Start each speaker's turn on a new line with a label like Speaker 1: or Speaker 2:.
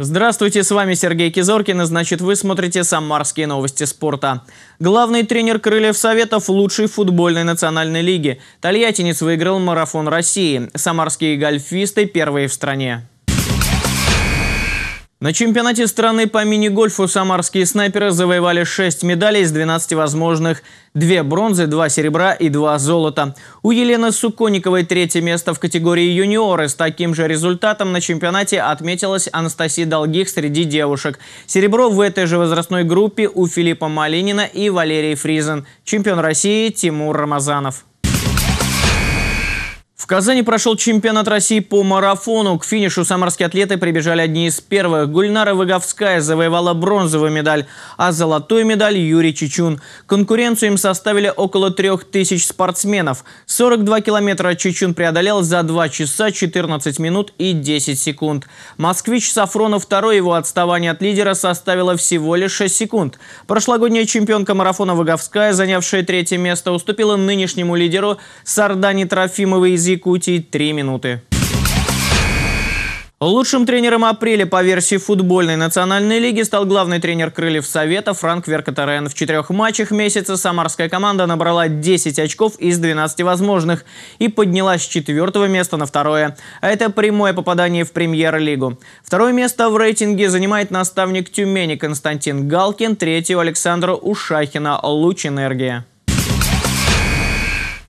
Speaker 1: Здравствуйте, с вами Сергей Кизоркин, и значит вы смотрите «Самарские новости спорта». Главный тренер «Крыльев Советов» лучший футбольной национальной лиги. Тольяттинец выиграл марафон России. Самарские гольфисты первые в стране. На чемпионате страны по мини-гольфу самарские снайперы завоевали 6 медалей из 12 возможных. 2 бронзы, 2 серебра и 2 золота. У Елены Суконниковой третье место в категории юниоры. С таким же результатом на чемпионате отметилась Анастасия Долгих среди девушек. Серебро в этой же возрастной группе у Филиппа Малинина и Валерии Фризен. Чемпион России Тимур Рамазанов. Казани прошел чемпионат России по марафону. К финишу самарские атлеты прибежали одни из первых. Гульнара Выговская завоевала бронзовую медаль, а золотую медаль Юрий Чичун. Конкуренцию им составили около трех тысяч спортсменов. 42 километра Чичун преодолел за 2 часа 14 минут и 10 секунд. Москвич Сафронов второй его отставание от лидера составило всего лишь 6 секунд. Прошлогодняя чемпионка марафона Выговская, занявшая третье место, уступила нынешнему лидеру Сардане Трофимовой из Якутии 3 минуты. Лучшим тренером апреля по версии футбольной национальной лиги стал главный тренер крыльев Совета Франк Веркатарен. В четырех матчах месяца самарская команда набрала 10 очков из 12 возможных и поднялась с четвертого места на второе. А это прямое попадание в премьер-лигу. Второе место в рейтинге занимает наставник Тюмени Константин Галкин, третье – Александра Ушахина «Луч энергия».